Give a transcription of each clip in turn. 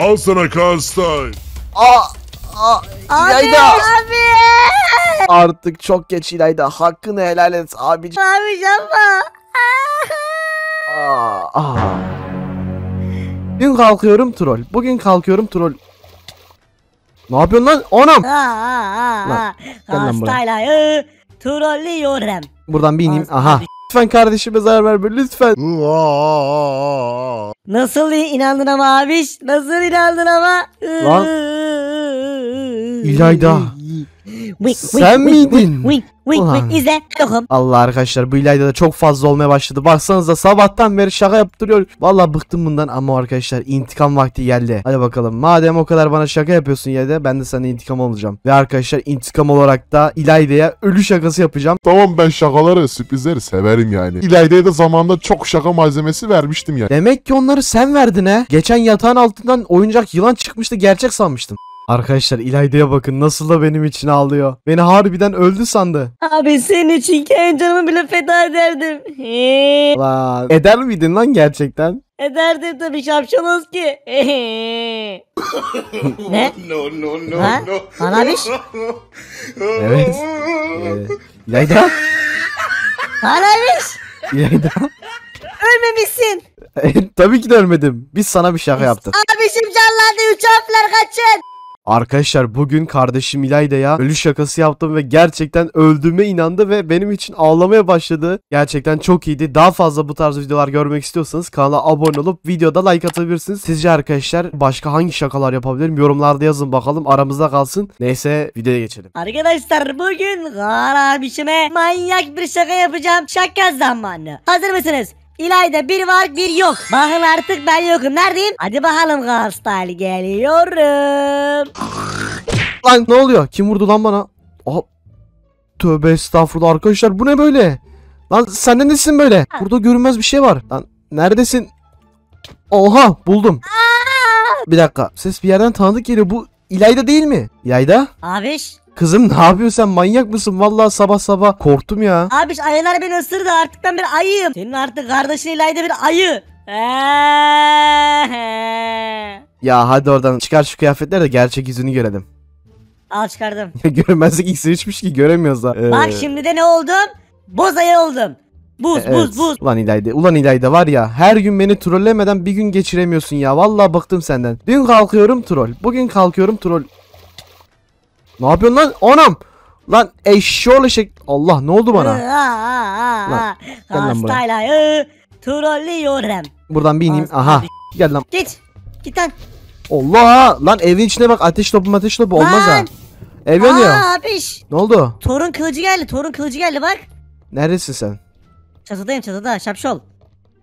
Al sana Karstein. Aa, aa, Abi İlayda. abi. Artık çok geç İlayda. Hakkını helal et abici. Abi yapma. Aa, aa. Dün kalkıyorum troll. Bugün kalkıyorum troll. Ne yapıyorsun lan? Anam. Aa, aa, aa. Lan, gel ıı, trollüyorum. Buradan bir Aha. Lütfen kardeşime zarar verme lütfen. Nasıl inandın ama abiş? Nasıl inandın ama? Lan. İlayda. Sen miydin? Wink, Allah arkadaşlar bu ilayda da çok fazla olmaya başladı. Baksanıza sabahtan beri şaka yaptırıyor. Vallahi bıktım bundan ama arkadaşlar intikam vakti geldi. Hadi bakalım. Madem o kadar bana şaka yapıyorsun ya da ben de sana intikam olacağım. Ve arkadaşlar intikam olarak da İlayda'ya ölü şakası yapacağım. Tamam ben şakaları, sürprizleri severim yani. İlayda'ya da zamanında çok şaka malzemesi vermiştim yani. Demek ki onları sen verdin he. Geçen yatağın altından oyuncak yılan çıkmıştı gerçek sanmıştım. Arkadaşlar İlayda'ya bakın nasıl da benim için ağlıyor. Beni harbiden öldü sandı. Abi senin için kendi canımı bile feda ederdim. Lan eder miydin lan gerçekten? Ederdim tabii şapşaloz ki. ne? No no no ha? no. Hanabiş? Şey- evet. Ee, İlayda? Hanabiş? Şey- İlayda? Ölmemişsin. Tabii ki de ölmedim. Biz sana bir şaka yaptık. Abişim canlandı. Üç harfler kaçın. Arkadaşlar bugün kardeşim İlayda'ya ölü şakası yaptım ve gerçekten öldüğüme inandı ve benim için ağlamaya başladı. Gerçekten çok iyiydi. Daha fazla bu tarz videolar görmek istiyorsanız kanala abone olup videoda like atabilirsiniz. Sizce arkadaşlar başka hangi şakalar yapabilirim? Yorumlarda yazın bakalım aramızda kalsın. Neyse videoya geçelim. Arkadaşlar bugün Kaan abişime manyak bir şaka yapacağım. Şaka zamanı. Hazır mısınız? İlayda bir var bir yok. Bakın artık ben yokum. Neredeyim? Hadi bakalım Galatasaray geliyorum. Lan ne oluyor? Kim vurdu lan bana? Aha. Tövbe estağfurullah arkadaşlar bu ne böyle? Lan sen nesin böyle? Burada görünmez bir şey var. Lan neredesin? Oha buldum. Bir dakika ses bir yerden tanıdık geliyor. Bu İlayda değil mi? İlayda? Abiş Kızım ne yapıyorsun sen manyak mısın? Vallahi sabah sabah korktum ya. Abi ayılar beni ısırdı artık ben bir ayıyım. Senin artık kardeşin İlayda bir ayı. ya hadi oradan çıkar şu kıyafetleri de gerçek yüzünü görelim. Al çıkardım. Ya görmezlik iksir içmiş ki göremiyoruz da. Ee... Bak şimdi de ne oldum? Boz ayı oldum. Buz evet. buz buz. Ulan İlayda, ulan İlayda var ya her gün beni trollemeden bir gün geçiremiyorsun ya. Vallahi bıktım senden. Dün kalkıyorum troll. Bugün kalkıyorum troll. Ne yapıyorsun lan? Anam. Lan eşşoğlu şey. Allah ne oldu bana? lan, lan Hastayla ıı, trollüyorum. Buradan bir ineyim. Aha. Gel lan. Git. Git lan. Allah lan evin içine bak ateş topu ateş topu olmaz ha. Ev yanıyor. abiş. Ne oldu? Torun kılıcı geldi. Torun kılıcı geldi bak. Neredesin sen? Çatıdayım çatıda. Şapşol.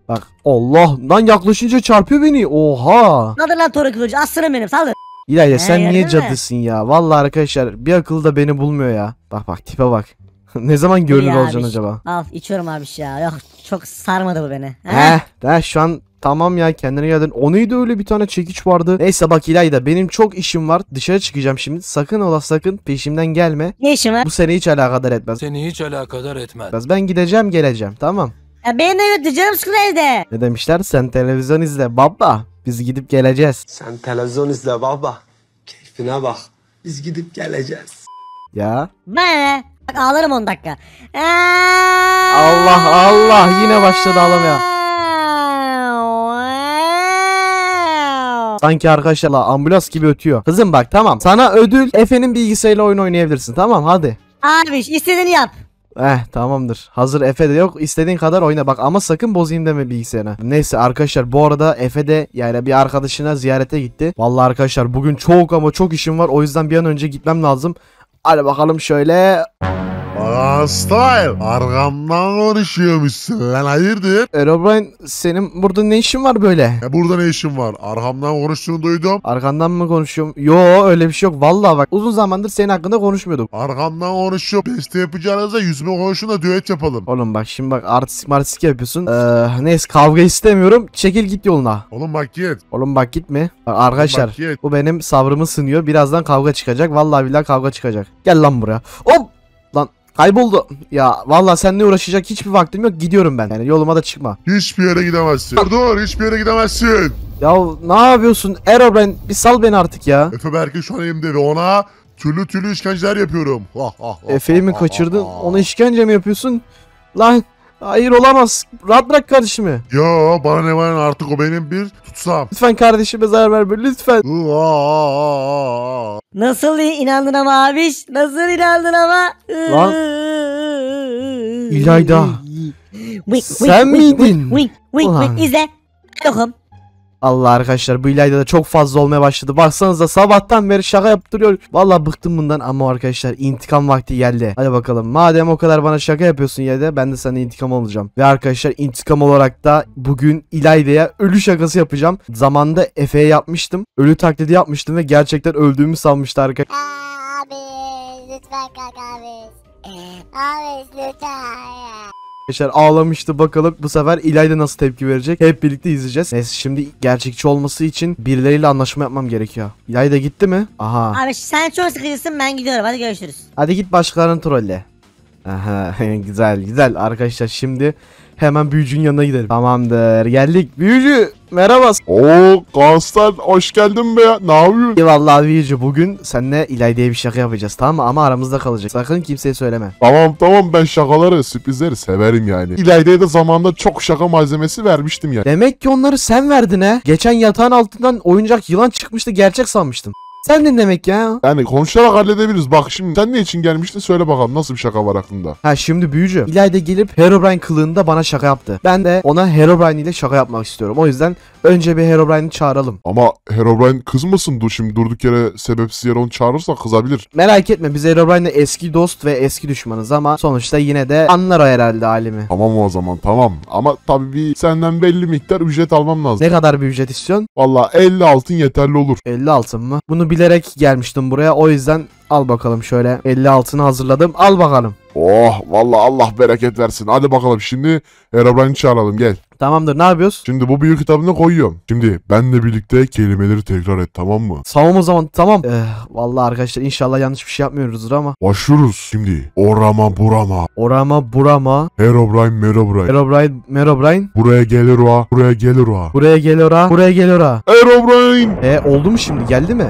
Bak Allah lan yaklaşınca çarpıyor beni. Oha. Saldır lan torun kılıcı. asırın benim saldır. İlayda sen niye mi? cadısın ya? Vallahi arkadaşlar bir akıl da beni bulmuyor ya. Bak bak tipe bak. ne zaman görünür olacaksın acaba? Al içiyorum abi ya. Yok çok sarmadı bu beni. Heh, De şu an Tamam ya kendine geldin. O neydi öyle bir tane çekiç vardı. Neyse bak İlayda benim çok işim var. Dışarı çıkacağım şimdi. Sakın ola sakın peşimden gelme. Ne işim var? Bu seni hiç alakadar etmez. Seni hiç alakadar etmez. Ben gideceğim geleceğim tamam. Ya benim evde canım sıkıldı evde. Ne demişler sen televizyon izle baba. Biz gidip geleceğiz. Sen televizyon izle baba. Keyfine bak. Biz gidip geleceğiz. Ya. Ne? Bak ağlarım 10 dakika. Allah Allah yine başladı ağlamaya. Sanki arkadaşlar ambulans gibi ötüyor. Kızım bak tamam. Sana ödül Efe'nin bilgisayarıyla oyun oynayabilirsin. Tamam hadi. Abi istediğini yap. Eh tamamdır. Hazır Efe de yok. İstediğin kadar oyna. Bak ama sakın bozayım deme bilgisayarına. Neyse arkadaşlar bu arada Efe de yani bir arkadaşına ziyarete gitti. Vallahi arkadaşlar bugün çok ama çok işim var. O yüzden bir an önce gitmem lazım. Hadi bakalım şöyle. Aa style. Arkamdan konuşuyormuşsun lan hayırdır? Erobrine senin burada ne işin var böyle? Ya e, burada ne işin var? Arkamdan konuştuğunu duydum. Arkandan mı konuşuyorum? Yo öyle bir şey yok. Vallahi bak uzun zamandır senin hakkında konuşmuyorduk. Arkamdan konuşuyor. Beste yapacağınıza yüzme konuşun da düet yapalım. Oğlum bak şimdi bak artistik martistik yapıyorsun. Ee, neyse kavga istemiyorum. Çekil git yoluna. Oğlum bak git. Oğlum bak gitme. Bak, arkadaşlar bak, git. bu benim sabrımı sınıyor. Birazdan kavga çıkacak. Vallahi billahi kavga çıkacak. Gel lan buraya. Hop! Kayboldu. Ya valla seninle uğraşacak hiçbir vaktim yok. Gidiyorum ben. Yani yoluma da çıkma. Hiçbir yere gidemezsin. Dur hiçbir yere gidemezsin. Ya ne yapıyorsun? Error ben. Bir sal beni artık ya. Efe Berk'in şu an elimde ve ona türlü türlü işkenceler yapıyorum. Ah, ah, Efe'yi mi kaçırdın? Ona işkence mi yapıyorsun? Lan Hayır olamaz. Rahat bırak kardeşimi. Yo bana ne var artık o benim bir tutsam. Lütfen kardeşime zarar verme lütfen. Nasıl inandın ama abiş? Nasıl inandın ama? Lan. İlayda. Sen miydin? Ulan. İzle. Yokum. Allah arkadaşlar bu ilayda da çok fazla olmaya başladı. Baksanıza sabahtan beri şaka yaptırıyor. Valla bıktım bundan ama arkadaşlar intikam vakti geldi. Hadi bakalım madem o kadar bana şaka yapıyorsun ya da ben de sana intikam alacağım. Ve arkadaşlar intikam olarak da bugün İlayda'ya ölü şakası yapacağım. Zamanında Efe'ye yapmıştım. Ölü taklidi yapmıştım ve gerçekten öldüğümü sanmıştı arkadaşlar. Ee, abi lütfen kalk abi. Ee, abi lütfen. Arkadaşlar ağlamıştı bakalım bu sefer İlayda nasıl tepki verecek hep birlikte izleyeceğiz. Neyse şimdi gerçekçi olması için birileriyle anlaşma yapmam gerekiyor. İlayda gitti mi? Aha. Abi sen çok sıkıcısın ben gidiyorum hadi görüşürüz. Hadi git başkalarını trolle. Aha güzel güzel arkadaşlar şimdi hemen Büyücün yanına gidelim. Tamamdır geldik büyücü merhaba. Oo Gansler hoş geldin be ya ne yapıyorsun? Eyvallah büyücü bugün seninle İlay diye bir şaka yapacağız tamam mı ama aramızda kalacak sakın kimseye söyleme. Tamam tamam ben şakaları sürprizleri severim yani. İlayda'ya de zamanında çok şaka malzemesi vermiştim yani. Demek ki onları sen verdin he. Geçen yatağın altından oyuncak yılan çıkmıştı gerçek sanmıştım. Sen ne demek ya? Yani konuşarak halledebiliriz. Bak şimdi sen ne için gelmiştin söyle bakalım nasıl bir şaka var aklında. Ha şimdi büyücü. İlayda gelip Herobrine kılığında bana şaka yaptı. Ben de ona Herobrine ile şaka yapmak istiyorum. O yüzden Önce bir Herobrine'i çağıralım. Ama Herobrine kızmasın dur şimdi durduk yere sebepsiz yere onu çağırırsan kızabilir. Merak etme biz Herobrine'le eski dost ve eski düşmanız ama sonuçta yine de anlar o herhalde halimi. Tamam o zaman tamam. Ama tabii bir senden belli miktar ücret almam lazım. Ne kadar bir ücret istiyorsun? Valla 50 altın yeterli olur. 50 altın mı? Bunu bilerek gelmiştim buraya o yüzden al bakalım şöyle 50 altını hazırladım al bakalım. Oh valla Allah bereket versin. Hadi bakalım şimdi Herobrine'i çağıralım gel. Tamamdır ne yapıyoruz? Şimdi bu büyük kitabını koyuyorum. Şimdi benle birlikte kelimeleri tekrar et tamam mı? Tamam o zaman tamam. Eh, vallahi arkadaşlar inşallah yanlış bir şey yapmıyoruzdur ama. Başlıyoruz şimdi. Orama burama. Orama burama. Herobrine merobrine. Herobrine merobrine. Buraya gelir oa. Buraya gelir oa. Buraya gelir oa. Buraya gelir oa. Herobrine. E oldu mu şimdi geldi mi?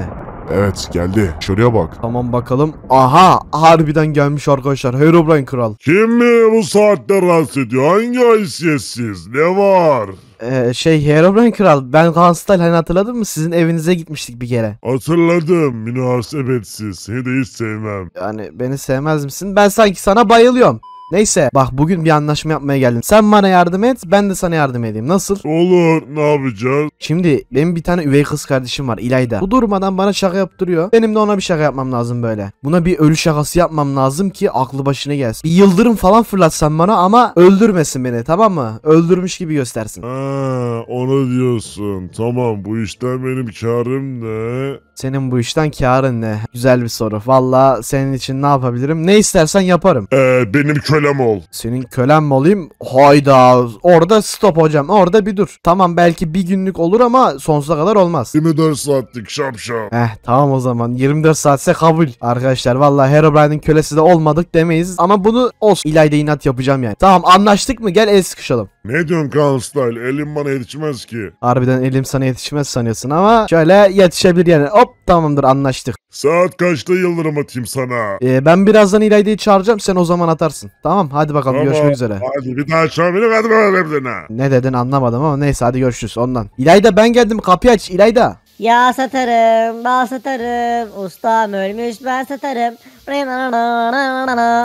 Evet geldi. Şuraya bak. Tamam bakalım. Aha harbiden gelmiş arkadaşlar. Herobrine kral. Kim mi bu saatte rahatsız ediyor? Hangi haysiyetsiz? Ne var? Ee, şey Herobrine kral ben Hanstal hani hatırladın mı? Sizin evinize gitmiştik bir kere. Hatırladım münasebetsiz. Seni de hiç sevmem. Yani beni sevmez misin? Ben sanki sana bayılıyorum. Neyse bak bugün bir anlaşma yapmaya geldim. Sen bana yardım et ben de sana yardım edeyim. Nasıl? Olur ne yapacağız? Şimdi benim bir tane üvey kız kardeşim var İlayda. Bu durmadan bana şaka yaptırıyor. Benim de ona bir şaka yapmam lazım böyle. Buna bir ölü şakası yapmam lazım ki aklı başına gelsin. Bir yıldırım falan fırlatsan bana ama öldürmesin beni tamam mı? Öldürmüş gibi göstersin. Ha, onu diyorsun. Tamam bu işten benim karım ne? Senin bu işten karın ne? Güzel bir soru. Valla senin için ne yapabilirim? Ne istersen yaparım. Ee, benim kö kölem ol. Senin kölen mi olayım? Hayda. Orada stop hocam. Orada bir dur. Tamam belki bir günlük olur ama sonsuza kadar olmaz. 24 saatlik şapşal. Heh tamam o zaman. 24 saatse kabul. Arkadaşlar vallahi Herobrine'in kölesi de olmadık demeyiz. Ama bunu olsun. İlayda inat yapacağım yani. Tamam anlaştık mı? Gel el sıkışalım. Ne diyorsun Kaan Style? Elim bana yetişmez ki. Harbiden elim sana yetişmez sanıyorsun ama şöyle yetişebilir yani. Hop Tamamdır anlaştık. Saat kaçta Yıldırım atayım sana? Ee, ben birazdan İlayda'yı çağıracağım sen o zaman atarsın. Tamam hadi bakalım tamam, görüşmek üzere. Hadi bir daha çağır beni hadi bakalım Ne dedin anlamadım ama neyse hadi görüşürüz ondan. İlayda ben geldim kapıyı aç İlayda. Ya satarım, bal satarım, ustam ölmüş ben satarım.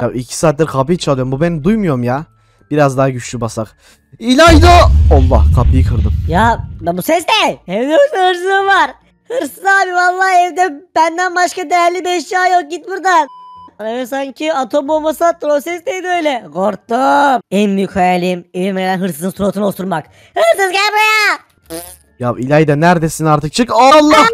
Ya iki saattir kapıyı çalıyorum bu beni duymuyorum ya. Biraz daha güçlü basak. İlayda! Allah kapıyı kırdım. Ya bu ses ne? Evde hırsızlığım var. Hırsız abi vallahi evde benden başka değerli bir eşya yok git buradan. Bana sanki atom bombası attı o ses neydi öyle? Korktum. En büyük hayalim evime gelen hırsızın suratına osurmak. Hırsız gel buraya. Ya İlayda neredesin artık çık Allah.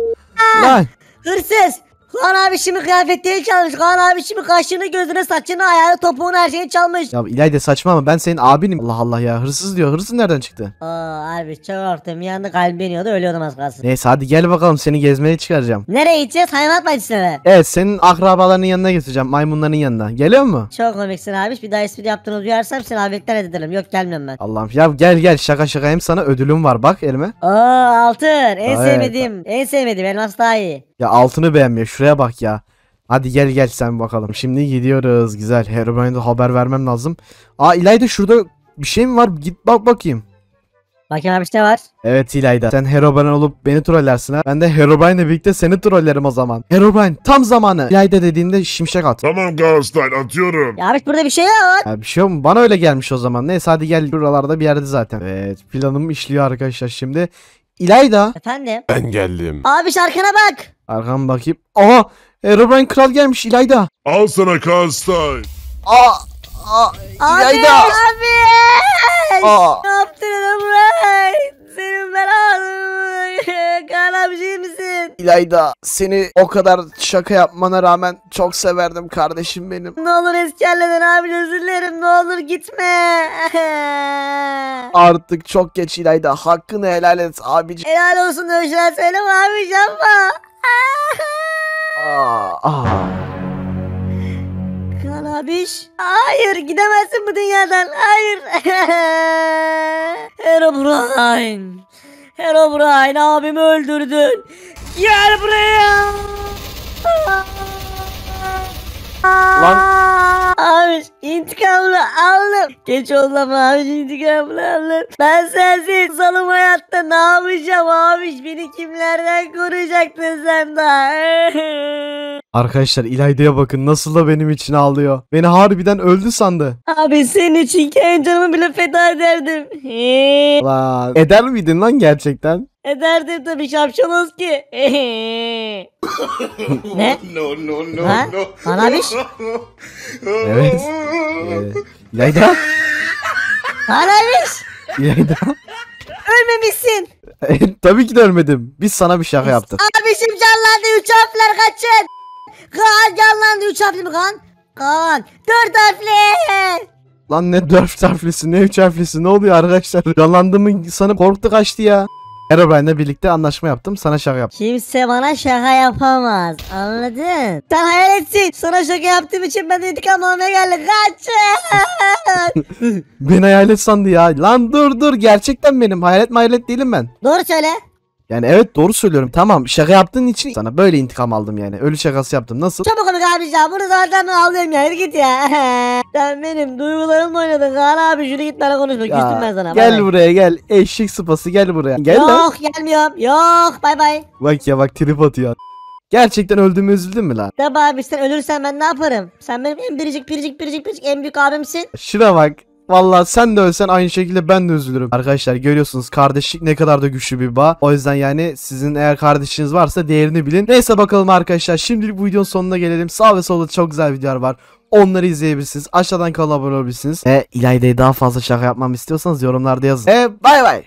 Lan. Hırsız Kaan abi şimdi kıyafetleri çalmış. Kaan abi şimdi kaşını gözünü, saçını ayağını topuğunu her şeyi çalmış. Ya İlayda saçma ama ben senin abinim. Allah Allah ya hırsız diyor. Hırsız nereden çıktı? Aa abi çok korktum. Bir anda kalbim iniyordu ölüyordum az kalsın. Neyse hadi gel bakalım seni gezmeye çıkaracağım. Nereye gideceğiz? Hayvanat bahçesine Evet senin akrabalarının yanına götüreceğim. Maymunların yanına. Geliyor mu? Çok komiksin abi. Bir daha espri yaptığını duyarsam seni abilikten edelim. Yok gelmiyorum ben. Allah'ım ya gel gel şaka şaka hem sana ödülüm var bak elime. Aa altın. En Evet. sevmediğim. En sevmediğim elmas daha iyi. Ya altını beğenmiyor. Şuraya bak ya. Hadi gel gel sen bakalım. Şimdi gidiyoruz. Güzel. Herobrine'de haber vermem lazım. Aa İlayda şurada bir şey mi var? Git bak bakayım. Bakayım abi işte var. Evet İlayda. Sen Herobrine olup beni trollersin ha. Ben de Herobrine'le birlikte seni trollerim o zaman. Herobrine tam zamanı. İlayda dediğinde şimşek at. Tamam Galatasaray atıyorum. Ya abi burada bir şey var. Ya bir şey yok mu? Bana öyle gelmiş o zaman. Neyse hadi gel buralarda bir yerde zaten. Evet planım işliyor arkadaşlar şimdi. İlayda. Efendim. Ben geldim. Abi şarkına bak. Arkam bakayım. Aha! E, Robin kral gelmiş İlayda. Al sana kastay. Aa! Aa! İlayda! Abi! abi. Aa. Ne yaptın Herobrine? Senin belanı. Kanam misin? İlayda seni o kadar şaka yapmana rağmen çok severdim kardeşim benim. Ne olur eski halleden abi özür dilerim. Ne olur gitme. Artık çok geç İlayda. Hakkını helal et abiciğim. Helal olsun Öşen. Söyleme abi yapma. Kalabiş, Hayır gidemezsin bu dünyadan. Hayır. Herobrine. Herobrine abimi öldürdün. Gel buraya. Lan. Abi intikamını aldım. Geç oldu abi intikamını aldım. Ben sensiz salım hayatta ne yapacağım abi? Beni kimlerden koruyacaktın sen daha? Arkadaşlar İlayda'ya bakın nasıl da benim için ağlıyor. Beni harbiden öldü sandı. Abi senin için kendi canımı bile feda ederdim. lan eder miydin lan gerçekten? Ederdim tabii şapşalız ki. ne? No no no Ha? no. Bana bir Evet. Ee, İlayda. Harabiş İlayda. ölmemişsin. E, tabii ki de ölmedim. Biz sana bir şaka yaptık. Abişim canlandı üç harfler kaçın. Kaan canlandı üç harfli mi Kaan? Kaan 4 harfli. Lan ne dört harflisi ne üç harflisi ne oluyor arkadaşlar? Yalandı mı sana korktu kaçtı ya. Herobrine'le birlikte anlaşma yaptım. Sana şaka yaptım. Kimse bana şaka yapamaz. Anladın? Sen hayaletsin. Sana şaka yaptığım için ben de intikam almaya geldim. Kaç. Ben hayalet sandı ya. Lan dur dur. Gerçekten benim. Hayalet mayalet değilim ben. Doğru söyle. Yani evet doğru söylüyorum. Tamam şaka yaptığın için sana böyle intikam aldım yani. Ölü şakası yaptım. Nasıl? Çabuk olun abi ya. Bunu zaten alıyorum ağlıyorum ya. git ya. Sen benim duygularımla oynadın Kaan abi. Şunu git bana konuşma. Ya, Küstüm ben sana. Gel bay buraya gel. Eşek sıpası gel buraya. Gel Yok lan. gelmiyorum. Yok bay bay. Bak ya bak trip atıyor. Gerçekten öldüğümü üzüldün mü lan? Tabi abi sen ölürsen ben ne yaparım? Sen benim en biricik biricik biricik biricik en büyük abimsin. Şuna bak. Valla sen de ölsen aynı şekilde ben de üzülürüm. Arkadaşlar görüyorsunuz kardeşlik ne kadar da güçlü bir bağ. O yüzden yani sizin eğer kardeşiniz varsa değerini bilin. Neyse bakalım arkadaşlar şimdilik bu videonun sonuna gelelim. Sağ ve solda çok güzel videolar var. Onları izleyebilirsiniz. Aşağıdan kanala abone olabilirsiniz. E İlayda'yı daha fazla şaka yapmamı istiyorsanız yorumlarda yazın. E bay bay.